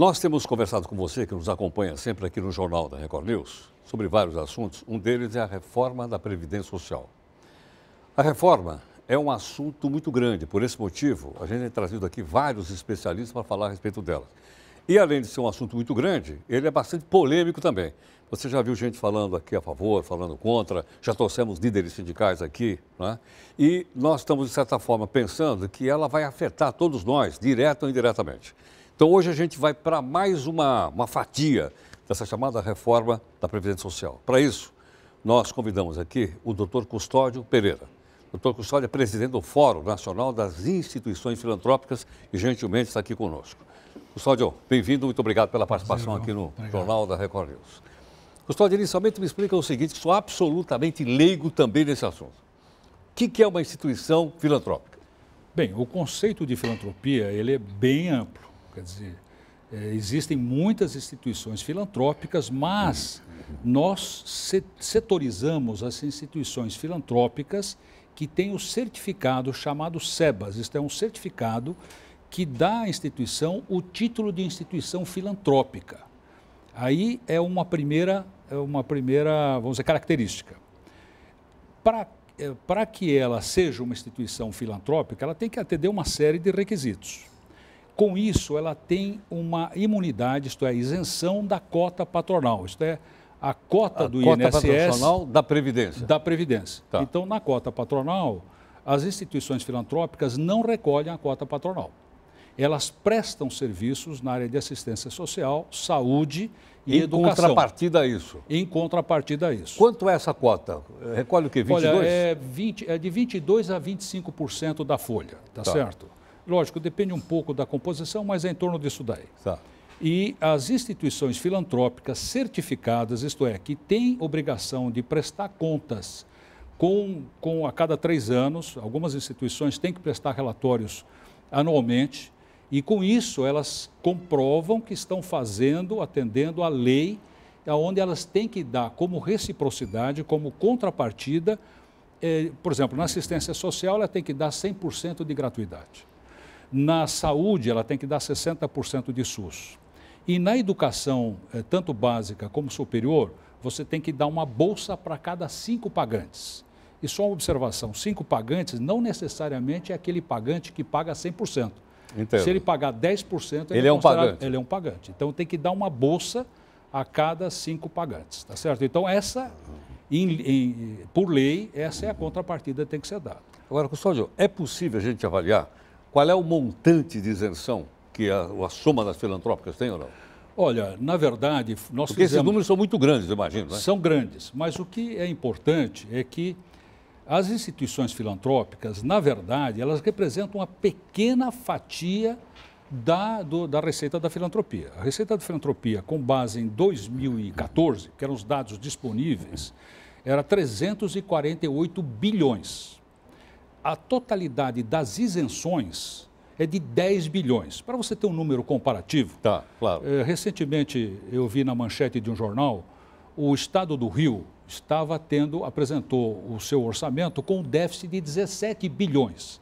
Nós temos conversado com você que nos acompanha sempre aqui no Jornal da Record News sobre vários assuntos. Um deles é a reforma da Previdência Social. A reforma é um assunto muito grande. Por esse motivo, a gente tem trazido aqui vários especialistas para falar a respeito dela. E além de ser um assunto muito grande, ele é bastante polêmico também. Você já viu gente falando aqui a favor, falando contra, já trouxemos líderes sindicais aqui, né? E nós estamos, de certa forma, pensando que ela vai afetar todos nós, direta ou indiretamente. Então hoje a gente vai para mais uma, uma fatia dessa chamada reforma da Previdência Social. Para isso, nós convidamos aqui o doutor Custódio Pereira. O doutor Custódio é presidente do Fórum Nacional das Instituições Filantrópicas e gentilmente está aqui conosco. Custódio, bem-vindo, muito obrigado pela participação Prazer, aqui no obrigado. Jornal da Record News. Custódio, inicialmente me explica o seguinte, sou absolutamente leigo também nesse assunto. O que, que é uma instituição filantrópica? Bem, o conceito de filantropia ele é bem amplo. Quer dizer, é, existem muitas instituições filantrópicas, mas nós setorizamos as instituições filantrópicas que têm o certificado chamado SEBAS. Isto é um certificado que dá à instituição o título de instituição filantrópica. Aí é uma primeira, é uma primeira vamos dizer, característica. Para eh, para que ela seja uma instituição filantrópica, ela tem que atender uma série de requisitos. Com isso, ela tem uma imunidade, isto é, isenção da cota patronal, isto é, a cota a do cota INSS... cota patronal da Previdência. Da Previdência. Tá. Então, na cota patronal, as instituições filantrópicas não recolhem a cota patronal. Elas prestam serviços na área de assistência social, saúde e em educação. Em contrapartida a isso? Em contrapartida a isso. Quanto é essa cota? Recolhe o quê? 22? Olha, é, 20, é de 22% a 25% da folha, tá, tá. certo? Lógico, depende um pouco da composição, mas é em torno disso daí. Tá. E as instituições filantrópicas certificadas, isto é, que têm obrigação de prestar contas com, com a cada três anos, algumas instituições têm que prestar relatórios anualmente, e com isso elas comprovam que estão fazendo, atendendo à lei, onde elas têm que dar como reciprocidade, como contrapartida, eh, por exemplo, na assistência social ela tem que dar 100% de gratuidade. Na saúde, ela tem que dar 60% de SUS. E na educação, eh, tanto básica como superior, você tem que dar uma bolsa para cada cinco pagantes. E só uma observação: cinco pagantes não necessariamente é aquele pagante que paga 100%. Entendo. Se ele pagar 10%, ele, ele é, é um pagante. Ele é um pagante. Então tem que dar uma bolsa a cada cinco pagantes, tá certo? Então essa, em, em, por lei, essa é a contrapartida que tem que ser dada. Agora, Custódio, é possível a gente avaliar qual é o montante de isenção que a, a soma das filantrópicas tem ou não? Olha, na verdade, nós Porque fizemos... esses números são muito grandes, imagino. Né? São grandes, mas o que é importante é que as instituições filantrópicas, na verdade, elas representam uma pequena fatia da, do, da receita da filantropia. A receita da filantropia, com base em 2014, que eram os dados disponíveis, era 348 bilhões a totalidade das isenções é de 10 bilhões. Para você ter um número comparativo, tá, claro. Eh, recentemente eu vi na manchete de um jornal o estado do Rio estava tendo, apresentou o seu orçamento com um déficit de 17 bilhões.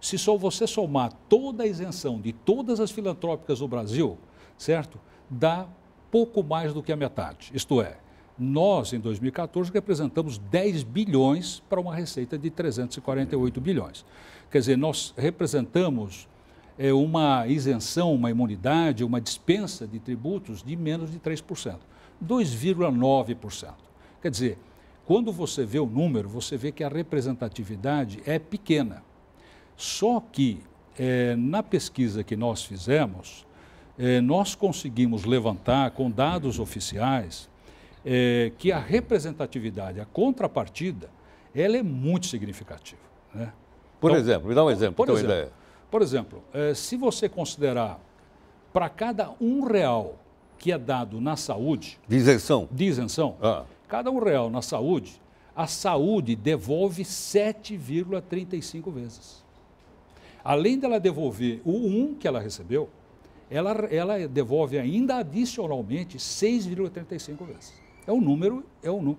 Se só você somar toda a isenção de todas as filantrópicas do Brasil, certo? Dá pouco mais do que a metade. Isto é, nós, em 2014, representamos 10 bilhões para uma receita de 348 bilhões. Quer dizer, nós representamos é, uma isenção, uma imunidade, uma dispensa de tributos de menos de 3%, 2,9%. Quer dizer, quando você vê o número, você vê que a representatividade é pequena. Só que é, na pesquisa que nós fizemos, é, nós conseguimos levantar com dados oficiais é, que a representatividade, a contrapartida, ela é muito significativa. Né? Por então, exemplo, me dá um exemplo. Por, por exemplo, por exemplo é, se você considerar para cada um real que é dado na saúde... De isenção. De isenção. Ah. Cada um real na saúde, a saúde devolve 7,35 vezes. Além dela devolver o 1 que ela recebeu, ela, ela devolve ainda adicionalmente 6,35 vezes. É o número, é o número.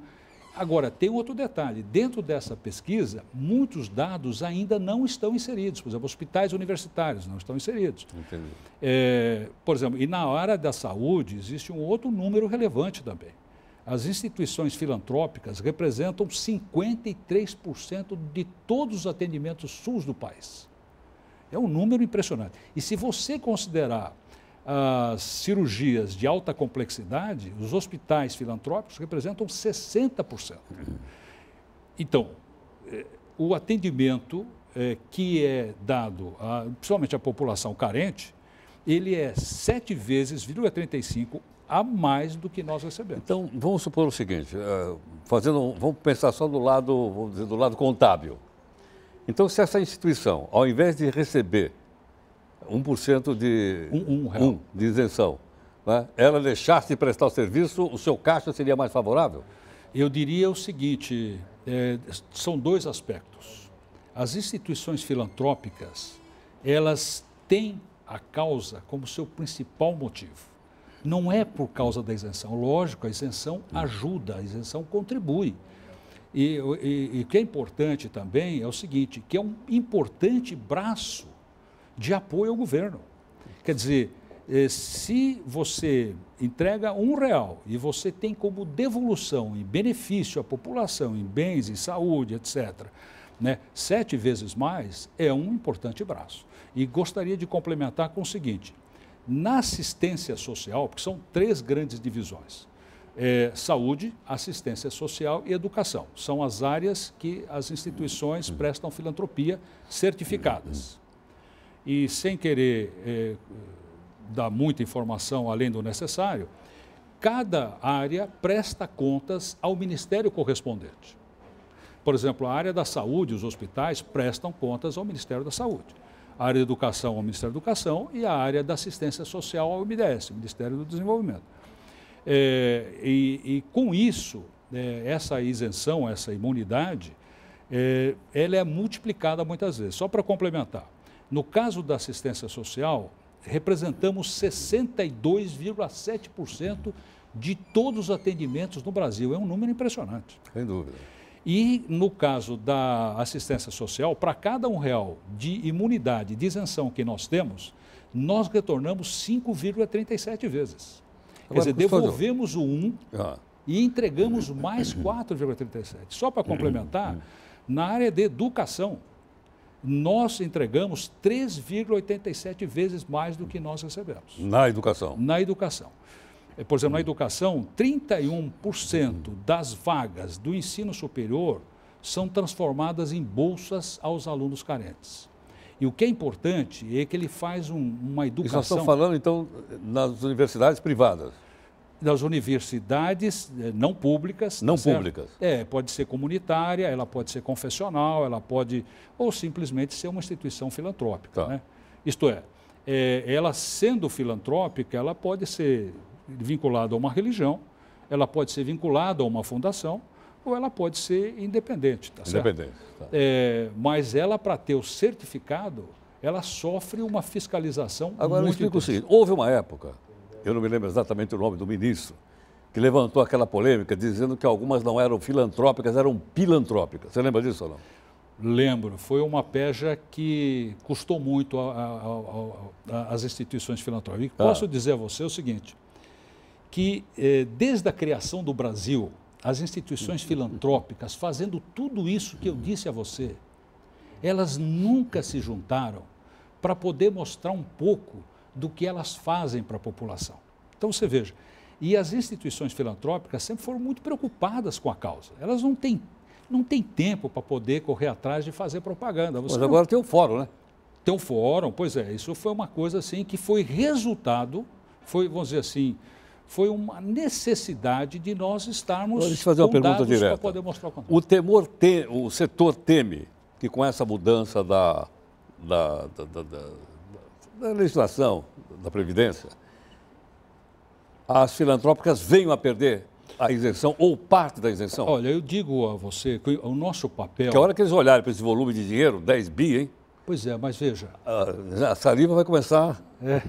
Agora, tem outro detalhe. Dentro dessa pesquisa, muitos dados ainda não estão inseridos. Por exemplo, hospitais universitários não estão inseridos. Entendi. É, por exemplo, e na área da saúde, existe um outro número relevante também. As instituições filantrópicas representam 53% de todos os atendimentos SUS do país. É um número impressionante. E se você considerar as cirurgias de alta complexidade, os hospitais filantrópicos representam 60%. Então, eh, o atendimento eh, que é dado, a, principalmente à população carente, ele é sete vezes, 0,35 a mais do que nós recebemos. Então, vamos supor o seguinte, eh, fazendo, vamos pensar só do lado, vamos dizer, do lado contábil. Então, se essa instituição, ao invés de receber 1% de, um, um, real. um, de isenção. Né? Ela deixasse de prestar o serviço, o seu caixa seria mais favorável? Eu diria o seguinte: é, são dois aspectos. As instituições filantrópicas, elas têm a causa como seu principal motivo. Não é por causa da isenção. Lógico, a isenção hum. ajuda, a isenção contribui. E, e o que é importante também é o seguinte, que é um importante braço de apoio ao governo. Quer dizer, eh, se você entrega um real e você tem como devolução em benefício à população, em bens, em saúde, etc., né, sete vezes mais, é um importante braço. E gostaria de complementar com o seguinte: na assistência social, porque são três grandes divisões. É, saúde, assistência social e educação. São as áreas que as instituições uhum. prestam filantropia certificadas. E sem querer eh, dar muita informação além do necessário, cada área presta contas ao ministério correspondente. Por exemplo, a área da saúde, os hospitais prestam contas ao Ministério da Saúde. A área da educação ao Ministério da Educação e a área da assistência social ao MDS, Ministério do Desenvolvimento. É, e, e, com isso, é, essa isenção, essa imunidade, é, ela é multiplicada muitas vezes. Só para complementar, no caso da assistência social, representamos 62,7% de todos os atendimentos no Brasil. É um número impressionante. Sem dúvida. E no caso da assistência social, para cada um real de imunidade, de isenção que nós temos, nós retornamos 5,37 vezes. Agora, Quer dizer, devolvemos o 1 ah. e entregamos mais 4,37. Só para complementar, na área de educação, nós entregamos 3,87 vezes mais do que nós recebemos. Na educação? Na educação. É, por exemplo, na educação, 31% das vagas do ensino superior são transformadas em bolsas aos alunos carentes. E o que é importante é que ele faz um, uma educação. E nós estamos falando, então, nas universidades privadas? das universidades eh, não públicas. Não tá públicas. É, pode ser comunitária, ela pode ser confessional, ela pode. ou simplesmente ser uma instituição filantrópica. Tá. Né? Isto é, é, ela sendo filantrópica, ela pode ser vinculada a uma religião, ela pode ser vinculada a uma fundação, ou ela pode ser independente. Tá independente. Tá. É, mas ela, para ter o certificado, ela sofre uma fiscalização Agora, muito eu explico o seguinte: houve uma época eu não me lembro exatamente o nome do ministro, que levantou aquela polêmica dizendo que algumas não eram filantrópicas, eram pilantrópicas. Você lembra disso ou não? Lembro, foi uma peja que custou muito às instituições filantrópicas. E ah. Posso dizer a você o seguinte, que eh, desde a criação do Brasil, as instituições filantrópicas, fazendo tudo isso que eu disse a você, elas nunca se juntaram para poder mostrar um pouco do que elas fazem para a população. Então você veja, e as instituições filantrópicas sempre foram muito preocupadas com a causa. Elas não têm, não têm tempo para poder correr atrás de fazer propaganda. Você Mas agora não... tem o um fórum, né? Tem o um fórum, pois é. Isso foi uma coisa assim que foi resultado, foi, vamos dizer assim, foi uma necessidade de nós estarmos. Deixa eu fazer uma pergunta direta. Poder mostrar o, o temor, o setor teme que com essa mudança da, da, da, da na legislação da Previdência, as filantrópicas venham a perder a isenção ou parte da isenção? Olha, eu digo a você que o nosso papel. Que a hora que eles olharem para esse volume de dinheiro, 10 bi, hein? Pois é, mas veja. A, saliva vai começar. É.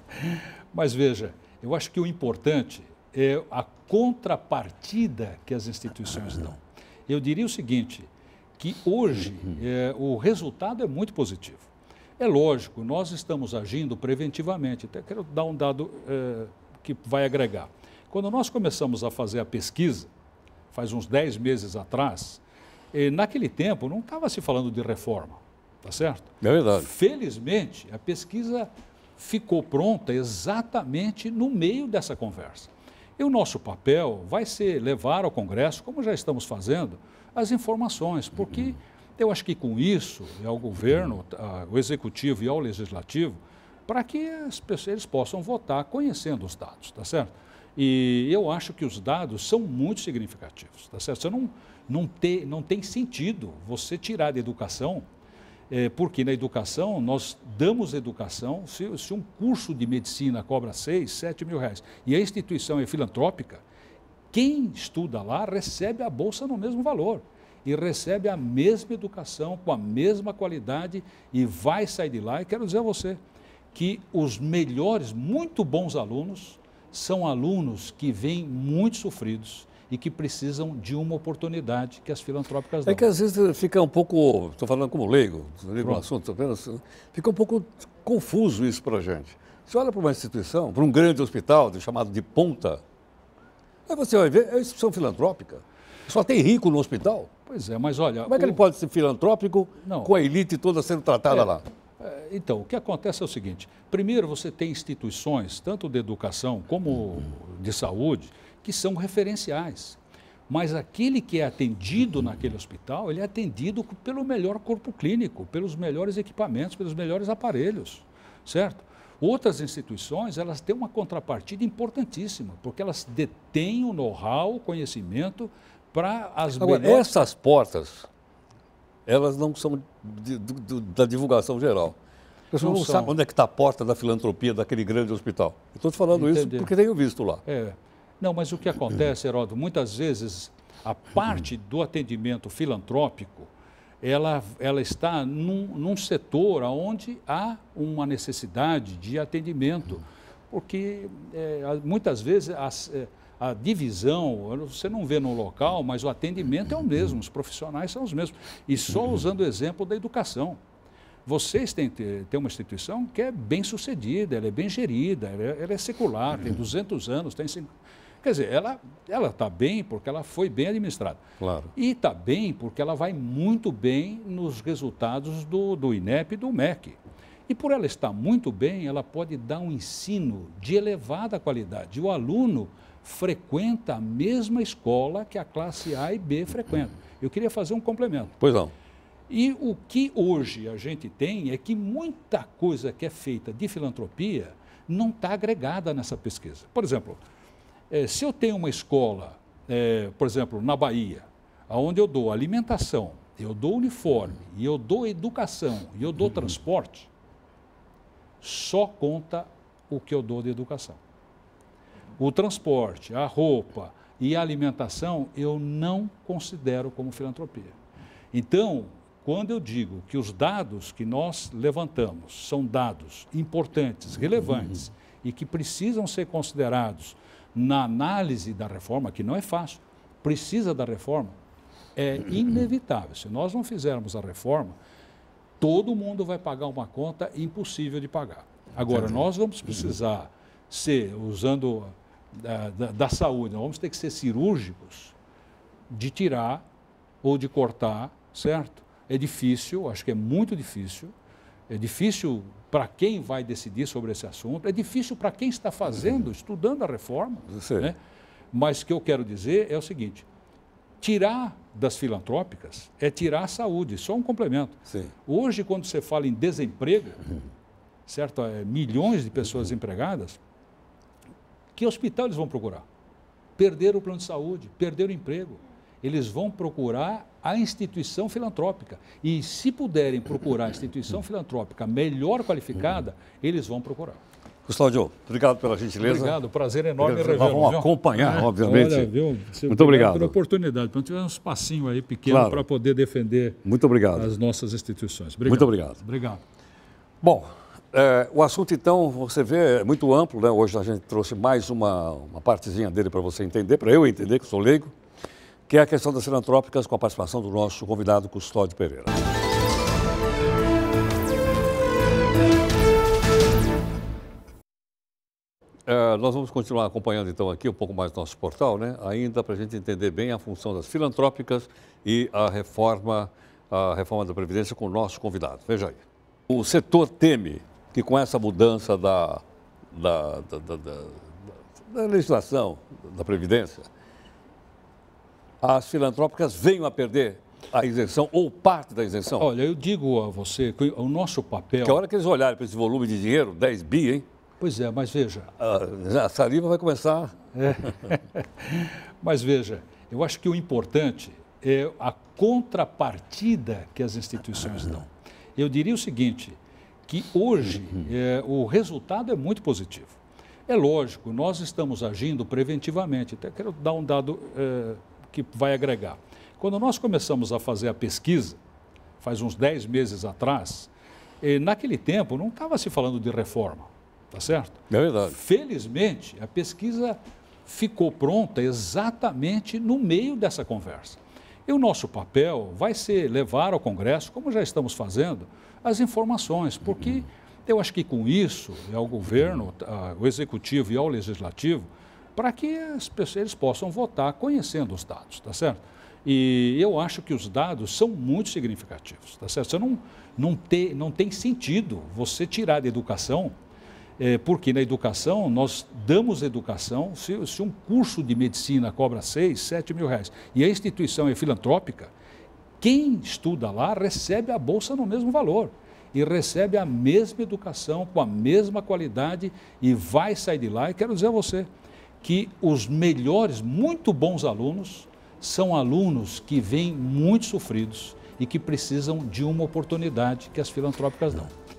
mas veja, eu acho que o importante é a contrapartida que as instituições dão. Eu diria o seguinte: que hoje uhum. é, o resultado é muito positivo. É lógico, nós estamos agindo preventivamente. Até quero dar um dado é, que vai agregar. Quando nós começamos a fazer a pesquisa, faz uns 10 meses atrás, naquele tempo não estava se falando de reforma, tá certo? É verdade. Felizmente, a pesquisa ficou pronta exatamente no meio dessa conversa. E o nosso papel vai ser levar ao Congresso, como já estamos fazendo, as informações, porque uhum. Eu acho que com isso, ao governo, ao executivo e ao legislativo, para que as pessoas, eles possam votar conhecendo os dados, tá certo? E eu acho que os dados são muito significativos, tá certo? Você não, não, não tem sentido você tirar da educação, é, porque na educação nós damos educação, se, se um curso de medicina cobra 6, 7 mil reais, e a instituição é filantrópica, quem estuda lá recebe a bolsa no mesmo valor e recebe a mesma educação, com a mesma qualidade e vai sair de lá. E quero dizer a você que os melhores, muito bons alunos são alunos que vêm muito sofridos e que precisam de uma oportunidade que as filantrópicas é dão. É que às vezes fica um pouco, estou falando como leigo, leigo no assunto apenas, fica um pouco confuso isso para a gente. Você olha para uma instituição, para um grande hospital chamado de ponta, aí você vai ver, é uma instituição filantrópica. Só tem rico no hospital. Pois é, mas olha. Como é que o... ele pode ser filantrópico Não. com a elite toda sendo tratada é, lá? É, então, o que acontece é o seguinte: primeiro, você tem instituições, tanto de educação como de saúde, que são referenciais. Mas aquele que é atendido naquele hospital, ele é atendido pelo melhor corpo clínico, pelos melhores equipamentos, pelos melhores aparelhos, certo? Outras instituições, elas têm uma contrapartida importantíssima, porque elas detêm o know-how, o conhecimento para as Agora, essas portas, elas não são de, da divulgação geral. Você não, não sabe onde é que está a porta da filantropia daquele grande hospital. Estou te falando isso porque tenho visto lá. É. Não, mas o que acontece, Heródoto, muitas vezes a parte do atendimento filantrópico, ela, ela está num, num setor onde há uma necessidade de atendimento. Porque é, muitas vezes as, é, a divisão, você não vê no local, mas o atendimento é o mesmo, os profissionais são os mesmos. E só usando o exemplo da educação. Vocês têm, têm uma instituição que é bem sucedida, ela é bem gerida, ela é, ela é secular, tem 200 anos, tem Quer dizer, ela está bem porque ela foi bem administrada. Claro. E está bem porque ela vai muito bem nos resultados do, do INEP e do MEC. E por ela estar muito bem, ela pode dar um ensino de elevada qualidade. O aluno frequenta a mesma escola que a classe A e B frequentam. Eu queria fazer um complemento. Pois não. E o que hoje a gente tem é que muita coisa que é feita de filantropia não está agregada nessa pesquisa. Por exemplo, eh, se eu tenho uma escola, eh, por exemplo, na Bahia, onde eu dou alimentação, eu dou uniforme, e eu dou educação, e eu dou uhum. transporte, só conta o que eu dou de educação o transporte, a roupa e a alimentação, eu não considero como filantropia. Então, quando eu digo que os dados que nós levantamos são dados importantes, relevantes uhum. e que precisam ser considerados na análise da reforma, que não é fácil, precisa da reforma, é inevitável. Se nós não fizermos a reforma, todo mundo vai pagar uma conta impossível de pagar. Agora, nós vamos precisar ser, usando da, da, da saúde. Nós vamos ter que ser cirúrgicos de tirar ou de cortar, certo? É difícil, acho que é muito difícil. É difícil para quem vai decidir sobre esse assunto, é difícil para quem está fazendo, uhum. estudando a reforma. Né? Mas o que eu quero dizer é o seguinte: tirar das filantrópicas é tirar a saúde, só um complemento. Sim. Hoje, quando você fala em desemprego, uhum. certo? É, milhões de pessoas uhum. empregadas, que hospital eles vão procurar? Perderam o plano de saúde, perderam o emprego. Eles vão procurar a instituição filantrópica. E se puderem procurar a instituição hum. filantrópica melhor qualificada, hum. eles vão procurar. Custódio, obrigado pela gentileza. Obrigado, prazer enorme obrigado. Nós vamos viu? acompanhar, é, obviamente. Olha, viu, Muito obrigado pela oportunidade. Então tiver um espacinho aí pequeno claro. para poder defender Muito obrigado. as nossas instituições. Obrigado. Muito obrigado. Obrigado. Bom, é, o assunto, então, você vê, é muito amplo, né? Hoje a gente trouxe mais uma, uma partezinha dele para você entender, para eu entender, que sou leigo, que é a questão das filantrópicas com a participação do nosso convidado Custódio Pereira. É, nós vamos continuar acompanhando então aqui um pouco mais nosso portal, né? ainda para a gente entender bem a função das filantrópicas e a reforma, a reforma da Previdência com o nosso convidado. Veja aí. O setor teme que com essa mudança da, da, da, da, da legislação, da Previdência, as filantrópicas venham a perder a isenção ou parte da isenção? Olha, eu digo a você que o nosso papel. Que a hora que eles olharem para esse volume de dinheiro, 10 bi, hein? Pois é, mas veja. A, a saliva vai começar. É. mas veja, eu acho que o importante é a contrapartida que as instituições dão. Eu diria o seguinte: que hoje é, o resultado é muito positivo. É lógico, nós estamos agindo preventivamente. Até quero dar um dado é, que vai agregar. Quando nós começamos a fazer a pesquisa, faz uns 10 meses atrás, e eh, naquele tempo não estava se falando de reforma, tá certo? É verdade. Felizmente, a pesquisa ficou pronta exatamente no meio dessa conversa. E o nosso papel vai ser levar ao Congresso, como já estamos fazendo, as informações, porque eu acho que com isso é o governo, o executivo e ao legislativo, para que as pessoas, eles possam votar conhecendo os dados, tá certo? E eu acho que os dados são muito significativos, tá certo? Você não, não, te, não tem sentido você tirar da educação, é, porque na educação, nós damos educação, se, se um curso de medicina cobra 6, 7 mil reais, e a instituição é filantrópica, quem estuda lá recebe a bolsa no mesmo valor e recebe a mesma educação, com a mesma qualidade e vai sair de lá. E quero dizer a você que os melhores, muito bons alunos são alunos que vêm muito sofridos e que precisam de uma oportunidade que as filantrópicas dão.